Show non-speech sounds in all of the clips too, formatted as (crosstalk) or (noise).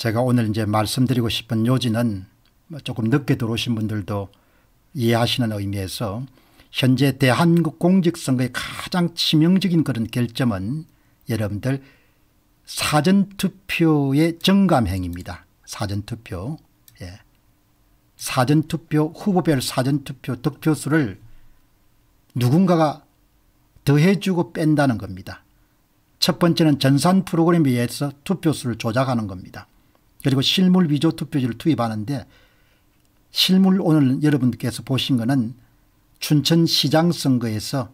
제가 오늘 이제 말씀드리고 싶은 요지는 조금 늦게 들어오신 분들도 이해하시는 의미에서 현재 대한국 공직선거의 가장 치명적인 그런 결점은 여러분들 사전투표의 정감행입니다. 사전투표. 예. 사전투표 후보별 사전투표 득표수를 누군가가 더해주고 뺀다는 겁니다. 첫 번째는 전산 프로그램에 의해서 투표수를 조작하는 겁니다. 그리고 실물 위조 투표지를 투입하는데 실물 오늘 여러분께서 들 보신 것은 춘천시장 선거에서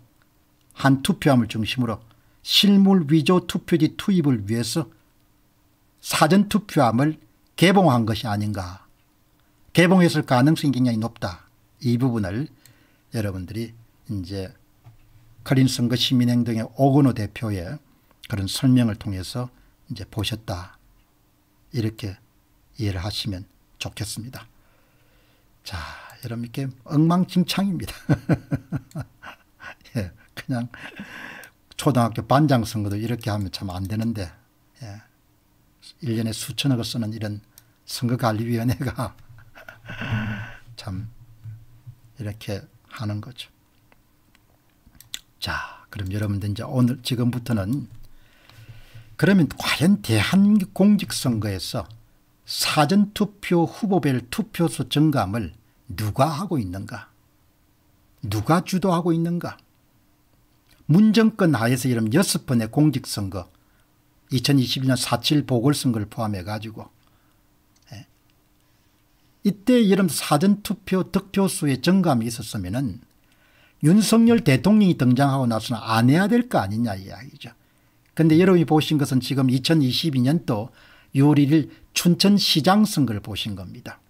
한 투표함을 중심으로 실물 위조 투표지 투입을 위해서 사전투표함을 개봉한 것이 아닌가 개봉했을 가능성이 굉장히 높다 이 부분을 여러분들이 이제 클린 선거 시민행동의 오건호 대표의 그런 설명을 통해서 이제 보셨다 이렇게 이해를 하시면 좋겠습니다. 자, 여러분 께 엉망진창입니다. (laughs) 예, 그냥 초등학교 반장 선거도 이렇게 하면 참 안 되는데 예, 1년에 수천억을 쓰는 이런 선거관리위원회가 (laughs) 참 이렇게 하는 거죠. 자, 그럼 여러분들 이제 오늘 지금부터는 그러면 과연 대한 공직선거에서 사전투표 후보별 투표수 증감을 누가 하고 있는가? 누가 주도하고 있는가? 문정권 하에서 이런 여섯 번의 공직선거 2021년 4.7 보궐선거를 포함해 가지고 예. 이때 이런 사전투표 득표수의 증감이 있었으면 은 윤석열 대통령이 등장하고 나서는 안 해야 될 거 아니냐 이야기죠. 근데 여러분이 보신 것은 지금 2022년도 6월 1일 춘천시장 선거를 보신 겁니다.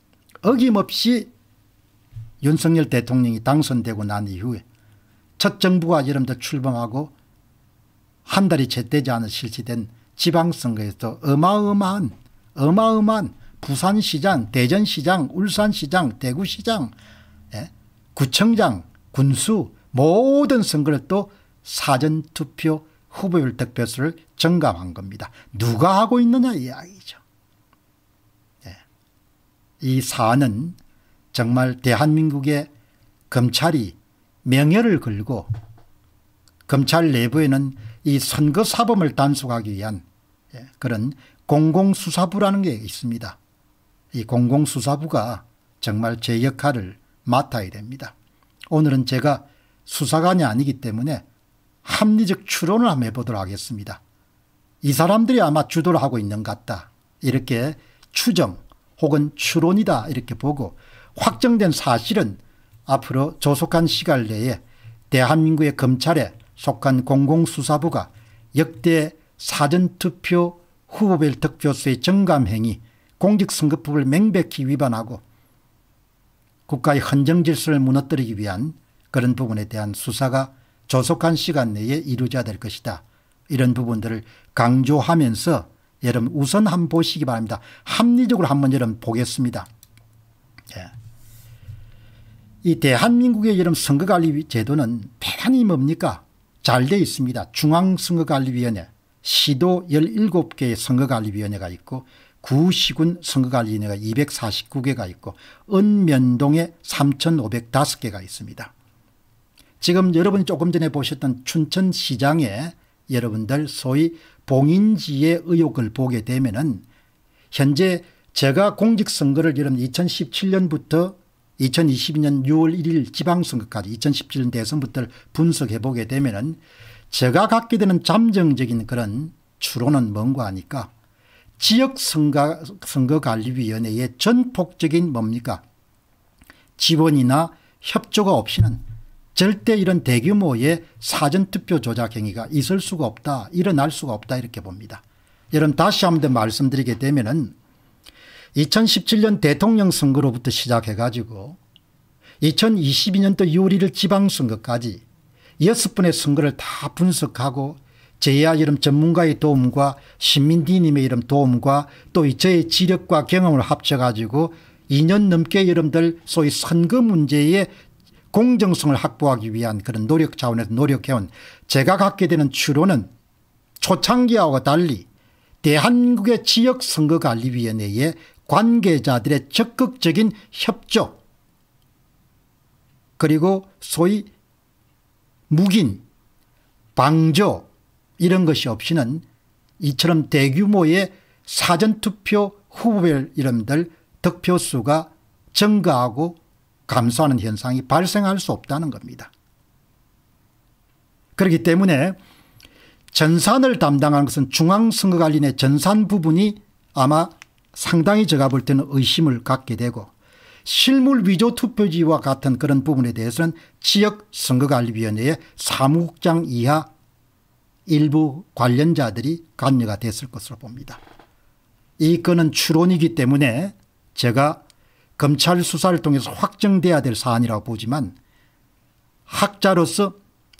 어김없이 윤석열 대통령이 당선되고 난 이후에 첫 정부가 여러분들 출범하고 한 달이 채 되지 않아 실시된 지방선거에서 어마어마한 어마어마한 부산시장, 대전시장, 울산시장, 대구시장, 예? 구청장, 군수 모든 선거를 또 사전투표 후보율 택배수를 증감한 겁니다. 누가 하고 있느냐 이야기죠. 네. 이 사안은 정말 대한민국의 검찰이 명예를 걸고 검찰 내부에는 이 선거 사범을 단속하기 위한 예, 그런 공공수사부라는 게 있습니다. 이 공공수사부가 정말 제 역할을 맡아야 됩니다. 오늘은 제가 수사관이 아니기 때문에 합리적 추론을 한번 해보도록 하겠습니다. 이 사람들이 아마 주도를 하고 있는 것 같다. 이렇게 추정 혹은 추론이다 이렇게 보고 확정된 사실은 앞으로 조속한 시간 내에 대한민국의 검찰에 속한 공공수사부가 역대 사전투표 후보별 득표수의 정감행위 공직선거법을 맹백히 위반하고 국가의 헌정질서를 무너뜨리기 위한 그런 부분에 대한 수사가 조속한 시간 내에 이루어져야 될 것이다. 이런 부분들을 강조하면서 여러분 우선 한번 보시기 바랍니다. 합리적으로 한번 여러분 보겠습니다. 예. 이 대한민국의 여러분 선거관리제도는 대단히 뭡니까? 잘 돼 있습니다. 중앙선거관리위원회, 시도 17개의 선거관리위원회가 있고 구시군 선거관리위원회가 249개가 있고 은 면동에 3,505개가 있습니다. 지금 여러분이 조금 전에 보셨던 춘천시장에 여러분들 소위 봉인지의 의혹을 보게 되면은 현재 제가 공직선거를 이런 2017년부터 2022년 6월 1일 지방선거까지 2017년 대선부터 분석해 보게 되면은 제가 갖게 되는 잠정적인 그런 추론은 뭔가 하니까 지역선거관리위원회의 전폭적인 뭡니까 지원이나 협조가 없이는 절대 이런 대규모의 사전투표 조작 행위가 있을 수가 없다 일어날 수가 없다 이렇게 봅니다. 여러분 다시 한번 말씀드리게 되면 은 2017년 대통령 선거로부터 시작해가지고 2022년도 6월 1일 지방선거까지 6분의 선거를 다 분석하고 제야 이름 전문가의 도움과 신민디님의 이름 도움과 또 저의 지력과 경험을 합쳐가지고 2년 넘게 여러분들 소위 선거 문제의 공정성을 확보하기 위한 그런 노력 차원에서 노력해온 제가 갖게 되는 추론은 초창기하고 달리 대한국의 지역선거관리위원회의 관계자들의 적극적인 협조 그리고 소위 묵인 방조 이런 것이 없이는 이처럼 대규모의 사전투표 후보별 이름들 득표수가 증가하고 감소하는 현상이 발생할 수 없다는 겁니다. 그렇기 때문에 전산을 담당하는 것은 중앙선거관리의 전산 부분이 아마 상당히 제가 볼 때는 의심을 갖게 되고 실물 위조 투표지와 같은 그런 부분에 대해서는 지역선거관리위원회의 사무국장 이하 일부 관련자들이 관여가 됐을 것으로 봅니다. 이 건은 추론이기 때문에 제가 검찰 수사를 통해서 확정돼야 될 사안이라고 보지만 학자로서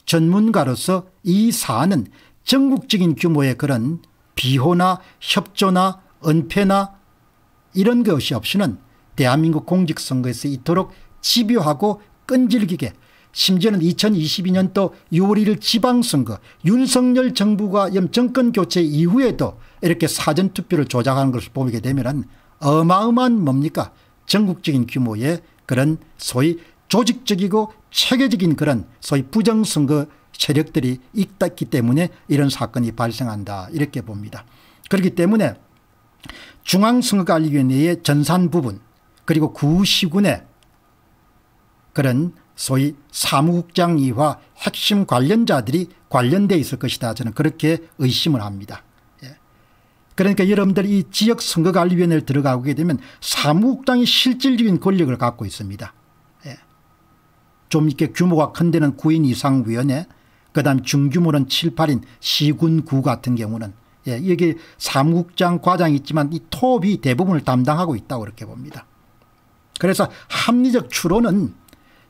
전문가로서 이 사안은 전국적인 규모의 그런 비호나 협조나 은폐나 이런 것이 없이는 대한민국 공직선거에서 이토록 집요하고 끈질기게 심지어는 2022년도 6월 1일 지방선거 윤석열 정부가 정권 교체 이후에도 이렇게 사전투표를 조작하는 것을 보게 되면 어마어마한 뭡니까 전국적인 규모의 그런 소위 조직적이고 체계적인 그런 소위 부정선거 세력들이 있기 때문에 이런 사건이 발생한다 이렇게 봅니다. 그렇기 때문에 중앙선거관리위원회의 전산 부분 그리고 구시군의 그런 소위 사무국장 이화 핵심 관련자들이 관련돼 있을 것이다 저는 그렇게 의심을 합니다. 그러니까 여러분들 이 지역 선거관리위원회를 들어가게 되면 사무국당이 실질적인 권력을 갖고 있습니다. 예. 좀 이렇게 규모가 큰 데는 9인 이상 위원회 그다음 중규모는 7, 8인 시군구 같은 경우는 예, 여기 사무국장 과장이 있지만 이 톱이 대부분을 담당하고 있다고 그렇게 봅니다. 그래서 합리적 추론은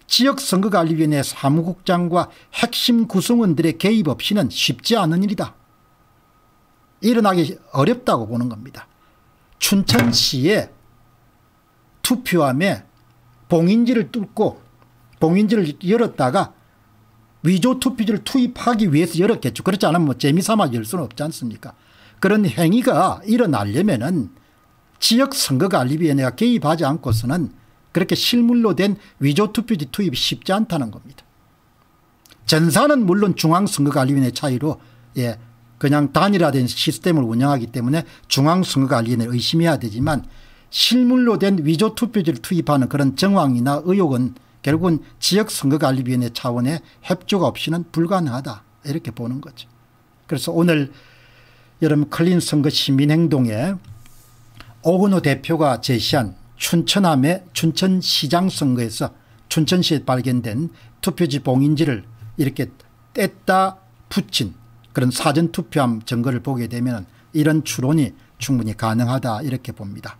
지역선거관리위원회 사무국장과 핵심 구성원들의 개입 없이는 쉽지 않은 일이다. 일어나기 어렵다고 보는 겁니다. 춘천시에 투표함에 봉인지를 뚫고 봉인지를 열었다가 위조 투표지를 투입하기 위해서 열었겠죠. 그렇지 않으면 뭐 재미삼아 열 수는 없지 않습니까? 그런 행위가 일어나려면 은 지역선거관리위원회가 개입하지 않고서는 그렇게 실물로 된 위조 투표지 투입이 쉽지 않다는 겁니다. 전사는 물론 중앙선거관리위원회 차이로 예, 그냥 단일화된 시스템을 운영하기 때문에 중앙선거관리위원회를 의심해야 되지만 실물로 된 위조 투표지를 투입하는 그런 정황이나 의혹은 결국은 지역선거관리위원회 차원의 협조가 없이는 불가능하다 이렇게 보는 거죠. 그래서 오늘 여름 클린 선거 시민행동에 오근호 대표가 제시한 춘천함의 춘천시장 선거에서 춘천시에 발견된 투표지 봉인지를 이렇게 뗐다 붙인 그런 사전투표함 증거를 보게 되면 이런 추론이 충분히 가능하다 이렇게 봅니다.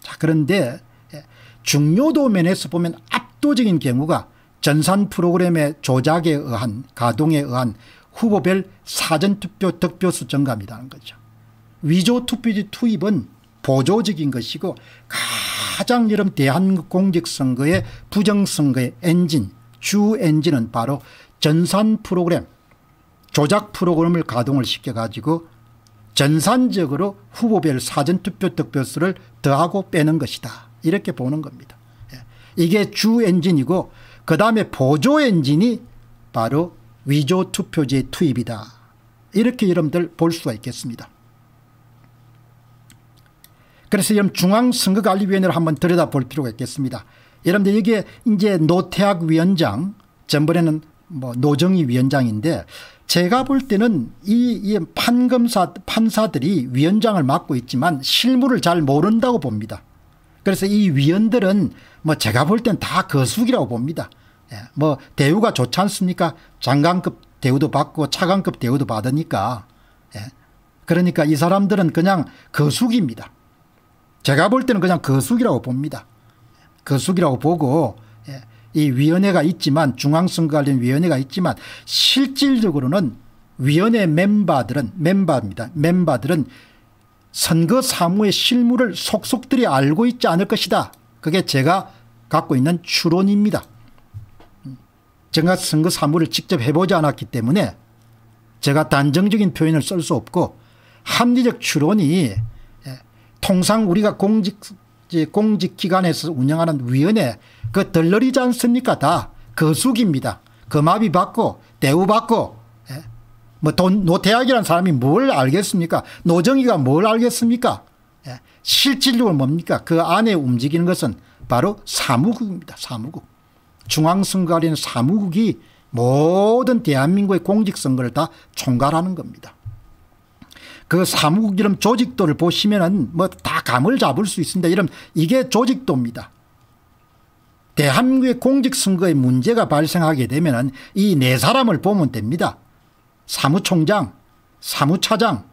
자 그런데 예, 중요도 면에서 보면 압도적인 경우가 전산 프로그램의 조작에 의한 가동에 의한 후보별 사전투표 득표수 증가입니다는 거죠. 위조투표지 투입은 보조적인 것이고 가장 여름 대한 공직선거의 부정선거의 엔진 주 엔진은 바로 전산 프로그램 조작 프로그램을 가동을 시켜가지고 전산적으로 후보별 사전투표 득표수를 더하고 빼는 것이다. 이렇게 보는 겁니다. 예. 이게 주 엔진이고 그 다음에 보조 엔진이 바로 위조 투표제 투입이다. 이렇게 여러분들 볼 수가 있겠습니다. 그래서 여러분 중앙선거관리위원회를 한번 들여다볼 필요가 있겠습니다. 여러분들 여기에 이제 노태학 위원장 전번에는 뭐 노정희 위원장인데 제가 볼 때는 이, 이 판검사 판사들이 위원장을 맡고 있지만 실무를 잘 모른다고 봅니다. 그래서 이 위원들은 뭐 제가 볼 땐 다 거수기라고 봅니다. 예, 뭐 대우가 좋지 않습니까? 장관급 대우도 받고 차관급 대우도 받으니까. 예. 그러니까 이 사람들은 그냥 거수기입니다. 제가 볼 때는 그냥 거수기라고 봅니다. 거수기라고 보고 이 위원회가 있지만 중앙선거관리위원회가 있지만 실질적으로는 위원회 멤버들은 멤버입니다. 멤버들은 선거 사무의 실무를 속속들이 알고 있지 않을 것이다. 그게 제가 갖고 있는 추론입니다. 제가 선거 사무를 직접 해보지 않았기 때문에 제가 단정적인 표현을 쓸 수 없고 합리적 추론이 예, 통상 우리가 공직 공직기관에서 운영하는 위원회 그 덜러리지 않습니까? 다 거숙입니다. 그 거마비 그 받고 대우받고 예? 뭐돈 노태학이라는 사람이 뭘 알겠습니까? 노정이가 뭘 알겠습니까? 예? 실질적으로 뭡니까? 그 안에 움직이는 것은 바로 사무국입니다. 사무국. 중앙선거관련 사무국이 모든 대한민국의 공직선거를 다 총괄하는 겁니다. 그 사무국 이름 조직도를 보시면은 뭐 다 감을 잡을 수 있습니다. 이름 이게 조직도입니다. 대한민국의 공직선거에 문제가 발생하게 되면 이 네 사람을 보면 됩니다. 사무총장 사무차장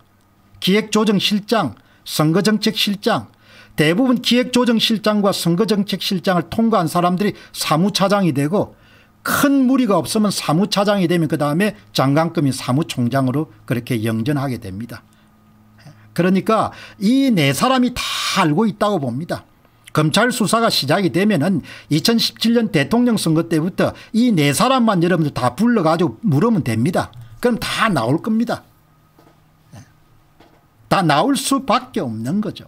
기획조정실장 선거정책실장 대부분 기획조정실장과 선거정책실장을 통과한 사람들이 사무차장이 되고 큰 무리가 없으면 사무차장이 되면 그 다음에 장관급인 사무총장으로 그렇게 영전하게 됩니다. 그러니까 이 네 사람이 다 알고 있다고 봅니다. 검찰 수사가 시작이 되면은 2017년 대통령 선거 때부터 이 네 사람만 여러분들 다 불러가지고 물으면 됩니다. 그럼 다 나올 겁니다. 예. 다 나올 수밖에 없는 거죠.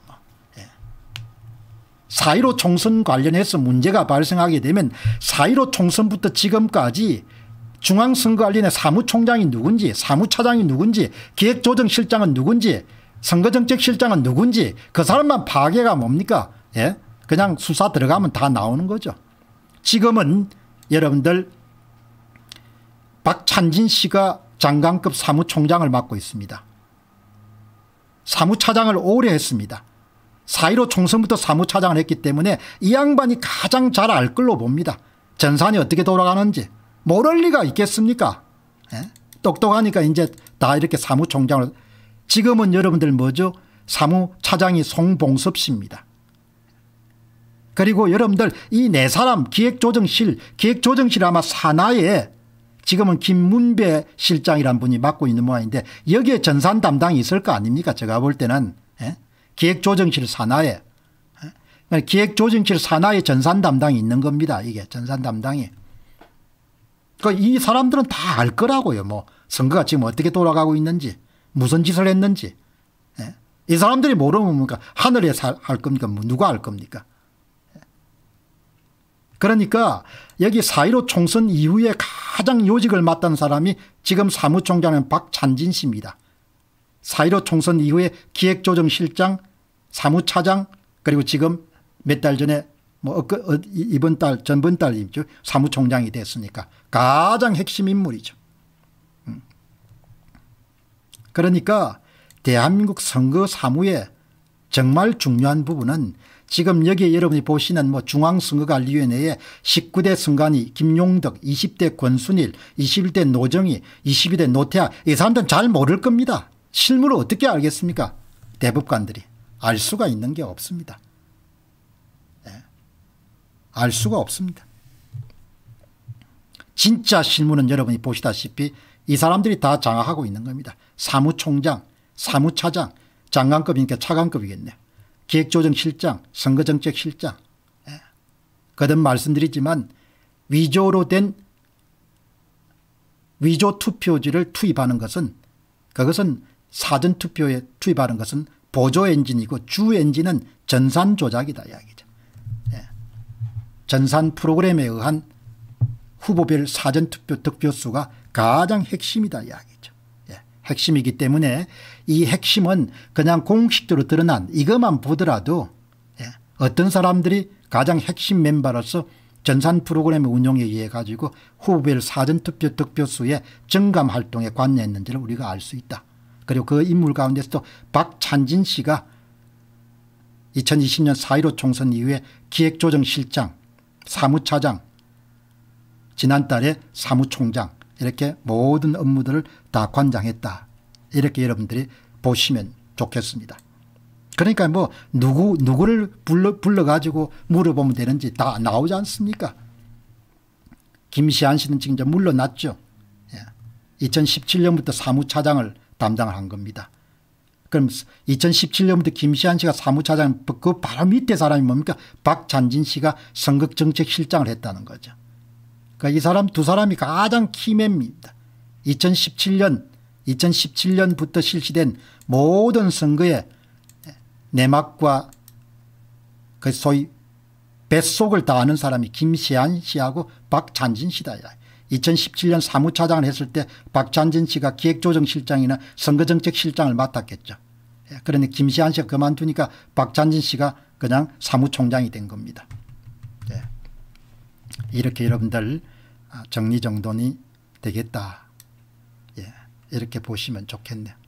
4.15 뭐. 예. 총선 관련해서 문제가 발생하게 되면 4.15 총선부터 지금까지 중앙선거관리의 사무총장이 누군지 사무차장이 누군지 기획조정실장은 누군지 선거정책실장은 누군지 그 사람만 파괴가 뭡니까 예? 그냥 수사 들어가면 다 나오는 거죠. 지금은 여러분들 박찬진 씨가 장관급 사무총장을 맡고 있습니다. 사무차장을 오래 했습니다. 4.15 총선부터 사무차장을 했기 때문에 이 양반이 가장 잘 알 걸로 봅니다. 전산이 어떻게 돌아가는지. 모를 리가 있겠습니까? 예? 똑똑하니까 이제 다 이렇게 사무총장을 지금은 여러분들 뭐죠? 사무차장이 송봉섭 씨입니다. 그리고 여러분들 이 네 사람 기획조정실 기획조정실 아마 산하에 지금은 김문배 실장이란 분이 맡고 있는 모양인데 여기에 전산 담당이 있을 거 아닙니까 제가 볼 때는 예? 기획조정실 산하에 예? 그러니까 기획조정실 산하에 전산 담당이 있는 겁니다 이게 전산 담당이 그이 그러니까 사람들은 다 알 거라고요 뭐 선거가 지금 어떻게 돌아가고 있는지 무슨 짓을 했는지 예? 이 사람들이 모르면 뭡니까 하늘에 살, 할 겁니까 누가 할 겁니까 그러니까 여기 4.15 총선 이후에 가장 요직을 맡던 사람이 지금 사무총장인 박찬진 씨입니다. 4.15 총선 이후에 기획조정실장 사무차장 그리고 지금 몇 달 전에 뭐 어, 그, 어, 이번 달 전번 달 사무총장이 됐으니까 가장 핵심 인물이죠. 음. 그러니까 대한민국 선거 사무에 정말 중요한 부분은 지금 여기에 여러분이 보시는 뭐 중앙선거관리위원회에 19대 선관위 김용덕 20대 권순일 21대 노정희 22대 노태아 이 사람들은 잘 모를 겁니다. 실물을 어떻게 알겠습니까 대법관들이 알 수가 있는 게 없습니다. 네. 알 수가 없습니다. 진짜 실무는 여러분이 보시다시피 이 사람들이 다 장악하고 있는 겁니다. 사무총장, 사무차장, 장관급이니까 차관급이겠네요. 기획조정실장, 선거정책실장 예. 거듭 말씀드리지만 위조로 된 위조 투표지를 투입하는 것은 그것은 사전투표에 투입하는 것은 보조 엔진이고 주 엔진은 전산 조작이다 이야기죠. 예. 전산 프로그램에 의한 후보별 사전투표 득표수가 가장 핵심이다 이야기. 핵심이기 때문에 이 핵심은 그냥 공식적으로 드러난 이것만 보더라도 예, 어떤 사람들이 가장 핵심 멤버로서 전산 프로그램의 운용에 의해 가지고 후보별 사전투표 득표수의 증감 활동에 관여했는지를 우리가 알 수 있다. 그리고 그 인물 가운데서도 박찬진 씨가 2020년 4.15 총선 이후에 기획조정실장, 사무차장, 지난달에 사무총장 이렇게 모든 업무들을 다 관장했다. 이렇게 여러분들이 보시면 좋겠습니다. 그러니까 뭐 누구 누구를 불러 불러 가지고 물어보면 되는지 다 나오지 않습니까? 김시안 씨는 지금 이제 물러났죠. 2017년부터 예. 사무차장을 담당을 한 겁니다. 그럼 2017년부터 김시안 씨가 사무차장 그 바로 밑에 사람이 뭡니까? 박찬진 씨가 선거정책실장을 했다는 거죠. 그러니까 이 사람 두 사람이 가장 키맵니다 2017년 2017년부터 실시된 모든 선거에 내막과 그 소위 뱃속을 다하는 사람이 김시한 씨하고 박찬진 씨다. 2017년 사무차장을 했을 때 박찬진 씨가 기획조정실장이나 선거정책실장을 맡았겠죠. 예, 그러니 김시한 씨가 그만두니까 박찬진 씨가 그냥 사무총장이 된 겁니다. 이렇게 여러분들 아, 정리정돈이 되겠다. 예, 이렇게 보시면 좋겠네요.